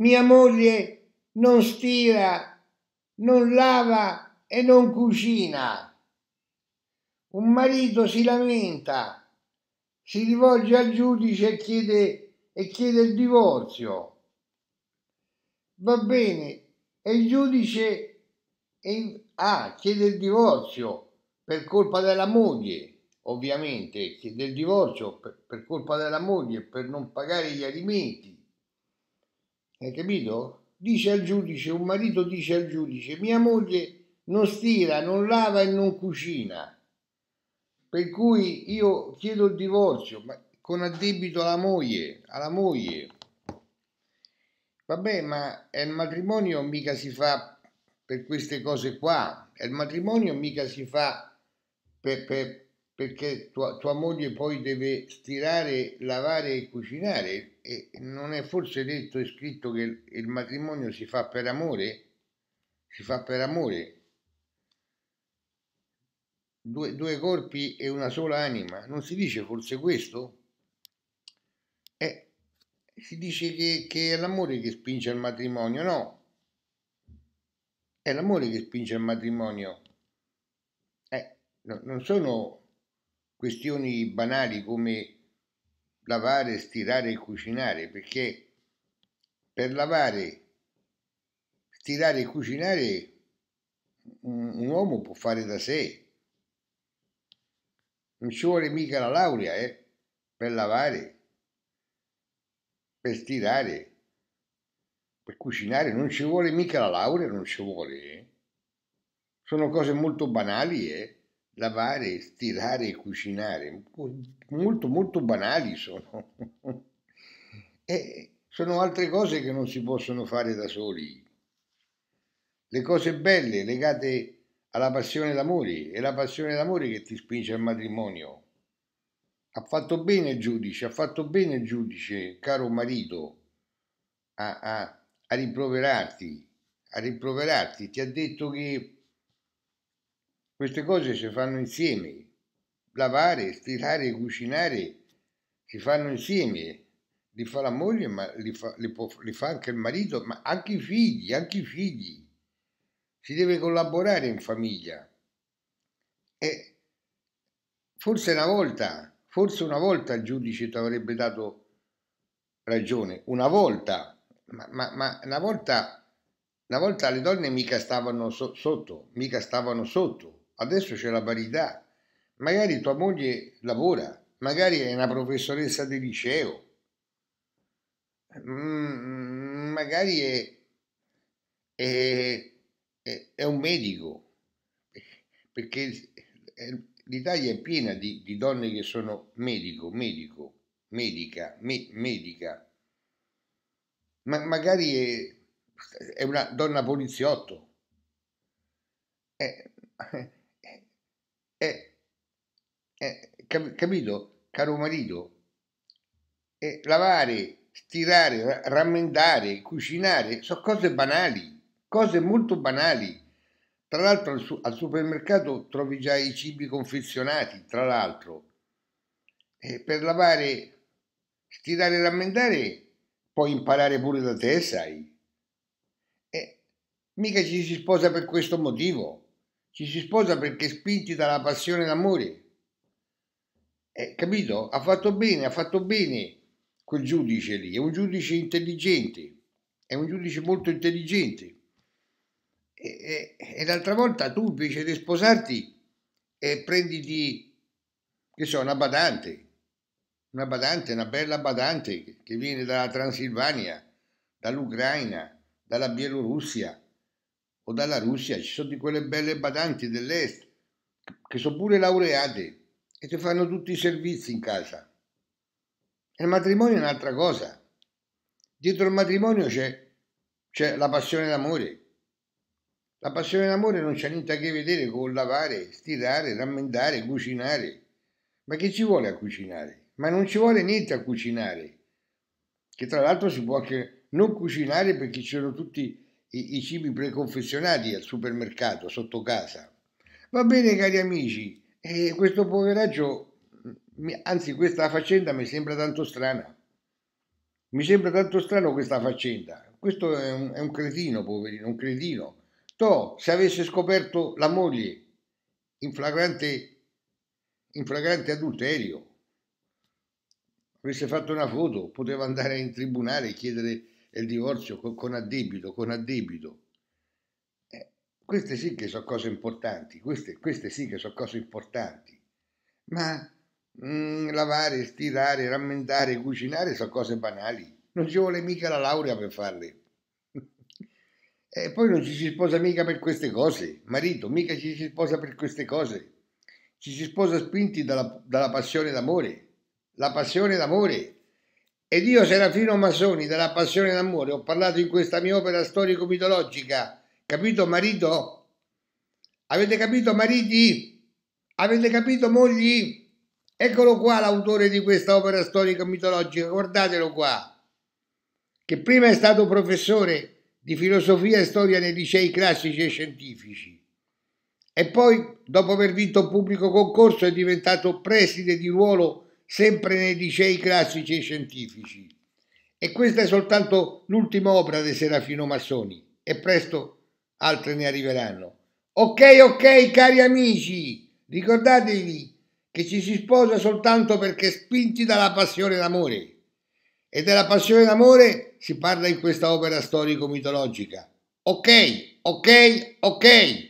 Mia moglie non stira, non lava e non cucina. Un marito si lamenta, si rivolge al giudice e chiede, e chiede il divorzio. Va bene, e il giudice e, ah, chiede il divorzio per colpa della moglie, ovviamente, chiede il divorzio per, per colpa della moglie, per non pagare gli alimenti hai capito? Dice al giudice, un marito dice al giudice, mia moglie non stira, non lava e non cucina. Per cui io chiedo il divorzio, ma con addebito alla moglie, alla moglie. Vabbè, ma il matrimonio mica si fa per queste cose qua, il matrimonio mica si fa per, per perché tua, tua, moglie poi deve stirare, lavare e cucinare e non è forse detto e scritto che il matrimonio si fa per amore? Si fa per amore. Due, due corpi e una sola anima, non si dice forse questo? Eh, si dice che, che è l'amore che spinge al matrimonio, no? È l'amore che spinge al matrimonio. Eh, no, non sono questioni banali come lavare, stirare e cucinare, perché per lavare, stirare e cucinare un, un uomo può fare da sé. Non ci vuole mica la laurea, eh, per lavare, per stirare, per cucinare, non ci vuole mica la laurea, non ci vuole, eh. Sono cose molto banali, eh lavare, stirare e cucinare, molto molto banali sono. e sono altre cose che non si possono fare da soli. Le cose belle legate alla passione d'amore, è la passione d'amore che ti spinge al matrimonio. Ha fatto bene il giudice, ha fatto bene il giudice, caro marito, a, a, a rimproverarti, a riproverarti, ti ha detto che queste cose si fanno insieme. Lavare, stirare, cucinare si fanno insieme. Li fa la moglie, ma li fa, li può, li fa anche il marito, ma anche i figli, anche i figli. Si deve collaborare in famiglia. E forse una volta, forse una volta il giudice ti avrebbe dato ragione, una volta, ma, ma, ma una volta una volta le donne mica stavano so sotto, mica stavano sotto adesso c'è la parità. Magari tua moglie lavora, magari è una professoressa di liceo, mm, magari è, è, è, è un medico, perché l'Italia è piena di, di, donne che sono medico, medico, medica, me, medica, ma magari è, una donna poliziotto. Eh, eh, eh, capito, caro marito? Eh, lavare, stirare, rammendare, cucinare, sono cose banali, cose molto banali. Tra l'altro al, su- al supermercato trovi già i cibi confezionati, tra l'altro. Eh, per lavare, stirare e rammendare puoi imparare pure da te, sai. E eh, mica ci si sposa per questo motivo ci si sposa perché spinti dalla passione d'amore. Eh, capito? Ha fatto bene, ha fatto bene quel giudice lì, è un giudice intelligente, è un giudice molto intelligente. E, e, e l'altra volta tu invece di sposarti eh, prenditi, che so, una badante, una badante, una bella badante che viene dalla Transilvania, dall'Ucraina, dalla Bielorussia, o dalla Russia, ci sono di quelle belle badanti dell'est che sono pure laureate e ti fanno tutti i servizi in casa. E il matrimonio è un'altra cosa. Dietro il matrimonio c'è, c'è la passione d'amore. La passione d'amore non c'ha niente a che vedere con lavare, stirare, rammendare, cucinare. Ma che ci vuole a cucinare? Ma non ci vuole niente a cucinare. Che tra l'altro si può anche non cucinare perché c'erano tutti i, i cibi preconfezionati al supermercato sotto casa. Va bene, cari amici, e questo poveraggio, mm, anzi questa faccenda mi sembra tanto strana. Mi sembra tanto strano questa faccenda. Questo è un, è un cretino, poverino, un cretino. To, se avesse scoperto la moglie in flagrante, in flagrante adulterio, avesse fatto una foto, poteva andare in tribunale e chiedere il divorzio con, con addebito, con addebito. Eh, queste sì che sono cose importanti, queste, queste sì che sono cose importanti, ma mh, mm, lavare, stirare, rammentare, cucinare sono cose banali, non ci vuole mica la laurea per farle. E poi non ci si sposa mica per queste cose, marito, mica ci si sposa per queste cose. Ci si sposa spinti dalla, dalla passione d'amore. La passione d'amore. Ed io, Serafino Massoni, della Passione d'Amore, ho parlato in questa mia opera storico-mitologica. Capito, marito? Avete capito, mariti? Avete capito, mogli? Eccolo qua l'autore di questa opera storico-mitologica, guardatelo qua, che prima è stato professore di filosofia e storia nei licei classici e scientifici e poi, dopo aver vinto un pubblico concorso, è diventato preside di ruolo sempre nei licei classici e scientifici. E questa è soltanto l'ultima opera di Serafino Massoni e presto altre ne arriveranno. Ok, ok, cari amici, ricordatevi che ci si sposa soltanto perché spinti dalla passione d'amore. E della passione d'amore si parla in questa opera storico-mitologica. Ok, ok, ok.